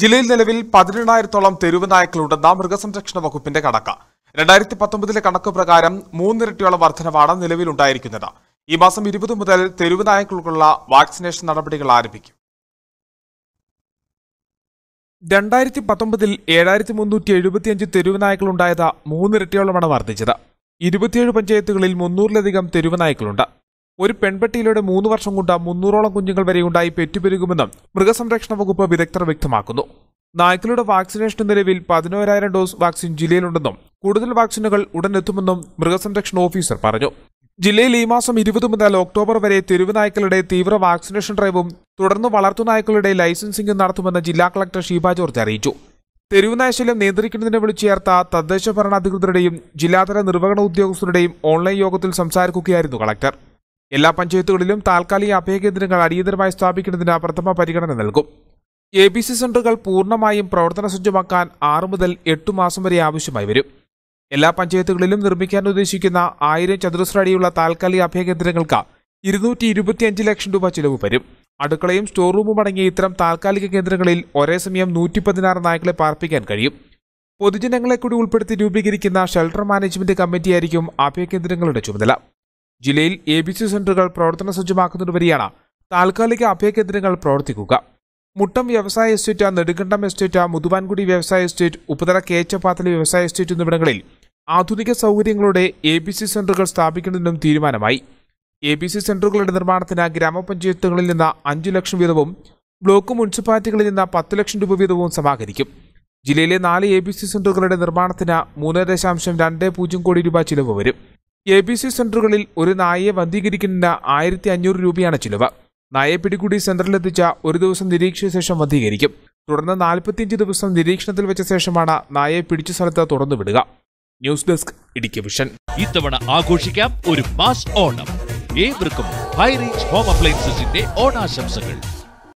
ജില്ലയിൽ നിലവിൽ പതിനെണ്ണായിരത്തോളം തെരുവ് നായ്ക്കളുണ്ടെന്ന മൃഗസംരക്ഷണ വകുപ്പിന്റെ കണക്ക് രണ്ടായിരത്തി പത്തൊമ്പതിലെ കണക്ക് പ്രകാരം മൂന്നിരട്ടിയോളം വർധനവാണ് നിലവിലുണ്ടായിരിക്കുന്നത് ഈ മാസം ഇരുപത് മുതൽ തെരുവ് നായ്ക്കൾക്കുള്ള വാക്സിനേഷൻ നടപടികൾ ആരംഭിക്കും രണ്ടായിരത്തി പത്തൊമ്പതിൽ ഏഴായിരത്തി മുന്നൂറ്റി എഴുപത്തിയഞ്ച് തെരുവ് നായ്ക്കളുണ്ടായത് മൂന്നിരട്ടിയോളമാണ് വർദ്ധിച്ചത് ഇരുപത്തിയേഴ് പഞ്ചായത്തുകളിൽ മുന്നൂറിലധികം തെരുവ് നായ്ക്കളുണ്ട് ഒരു പെൺപട്ടിയിലൂടെ മൂന്ന് വർഷം കൊണ്ട് മുന്നൂറോളം കുഞ്ഞുങ്ങൾ വരെ ഉണ്ടായി പെറ്റുപെരുകുമെന്ന് മൃഗസംരക്ഷണ വകുപ്പ് വിദഗ്ധർ വ്യക്തമാക്കുന്നു നായ്ക്കളുടെ വാക്സിനേഷൻ നിലവിൽ പതിനോരായിരം ഡോസ് വാക്സിൻ ജില്ലയിലുണ്ടെന്നും കൂടുതൽ വാക്സിനുകൾ ഉടൻ എത്തുമെന്നും മൃഗസംരക്ഷണ ഓഫീസർ പറഞ്ഞു ജില്ലയിൽ ഈ മാസം ഇരുപത് മുതൽ ഒക്ടോബർ വരെ തെരുവ് നായ്ക്കളുടെ തീവ്ര വാക്സിനേഷൻ ഡ്രൈവും തുടർന്ന് വളർത്തു നായ്ക്കളുടെ ലൈസൻസിംഗും നടത്തുമെന്ന് ജില്ലാ കളക്ടർ ഷീബ ജോർജ് അറിയിച്ചു തെരുവ് നാശല്യം നിയന്ത്രിക്കുന്നതിന് വിളിച്ചു ചേർത്ത തദ്ദേശ ഭരണാധികൃതരുടെയും ജില്ലാതല നിർവഹണ ഉദ്യോഗസ്ഥരുടെയും ഓൺലൈൻ യോഗത്തിൽ സംസാരിക്കുകയായിരുന്നു കളക്ടർ എല്ലാ പഞ്ചായത്തുകളിലും താൽക്കാലിക അഭയകേന്ദ്രങ്ങൾ അടിയന്തരമായി സ്ഥാപിക്കുന്നതിന് പ്രഥമ പരിഗണന നൽകും എ ബി സി സെന്ററുകൾ പൂർണ്ണമായും പ്രവർത്തനസജ്ജമാക്കാൻ ആറു മുതൽ എട്ട് മാസം വരെ ആവശ്യമായി വരും എല്ലാ പഞ്ചായത്തുകളിലും നിർമ്മിക്കാൻ ഉദ്ദേശിക്കുന്ന ആയിരം ചതുരശ്ര അടിയുള്ള താൽക്കാലിക അഭയകേന്ദ്രങ്ങൾക്ക് ഇരുന്നൂറ്റി ഇരുപത്തിയഞ്ച് ലക്ഷം രൂപ ചിലവ് വരും അടുക്കളയും സ്റ്റോർ റൂമും അടങ്ങിയ ഇത്തരം താൽക്കാലിക കേന്ദ്രങ്ങളിൽ ഒരേ സമയം നൂറ്റി പതിനാറ് നായ്ക്കളെ പാർപ്പിക്കാൻ കഴിയും പൊതുജനങ്ങളെ കൂടി ഉൾപ്പെടുത്തി രൂപീകരിക്കുന്ന ഷെൽട്ടർ മാനേജ്മെന്റ് കമ്മിറ്റിയായിരിക്കും അഭയകേന്ദ്രങ്ങളുടെ ചുമതല ജില്ലയിൽ എ ബി സി സെന്ററുകൾ പ്രവർത്തന സജ്ജമാക്കുന്നതുവരെയാണ് താൽക്കാലിക അഭയകേന്ദ്രങ്ങൾ പ്രവർത്തിക്കുക മുട്ടം വ്യവസായ എസ്റ്റേറ്റ് നെടുങ്കണ്ടം എസ്റ്റേറ്റ് മുതുവാൻകുടി വ്യവസായ എസ്റ്റേറ്റ് ഉപതല കേച്ചപ്പാത്തലി വ്യവസായ എസ്റ്റേറ്റ് എന്നിവിടങ്ങളിൽ ആധുനിക സൗകര്യങ്ങളോടെ എ ബി സി സെന്ററുകൾ സ്ഥാപിക്കുന്നതിനും തീരുമാനമായി എ ബി സി സെന്ററുകളുടെ നിർമ്മാണത്തിന് ഗ്രാമപഞ്ചായത്തുകളിൽ നിന്ന് അഞ്ച് ലക്ഷം വീതവും ബ്ലോക്ക് മുനിസിപ്പാലിറ്റികളിൽ നിന്ന് പത്ത് ലക്ഷം രൂപ വീതവും സമാഹരിക്കും ജില്ലയിലെ നാല് എ ബി സി സെന്ററുകളുടെ നിർമ്മാണത്തിന് മൂന്ന് ദശാംശം രണ്ട് പൂജ്യം കോടി രൂപ ചിലവ് വരും എ ബി സി സെന്ററുകളിൽ ഒരു നായയെ വന്ധീകരിക്കുന്നതിന് ആയിരത്തി അഞ്ഞൂറ് രൂപയാണ് ചിലവ് നായയെ പിടികൂടി സെന്ററിലെത്തിച്ച ഒരു ദിവസം നിരീക്ഷിച്ച ശേഷം വന്ധീകരിക്കും തുടർന്ന് നാൽപ്പത്തിയഞ്ച് ദിവസം നിരീക്ഷണത്തിൽ വെച്ച ശേഷമാണ് നായയെ പിടിച്ച സ്ഥലത്ത് വിടുക ന്യൂസ് ഡെസ്ക് ഇടുക്കി വിഷൻ ഇത്തവണ ആഘോഷിക്കാം ഒരു മാസ് ഓണം ഏവർക്കും ഹൈ ഹോം അപ്ലയൻസസിന്റെ ഓണാശംസകൾ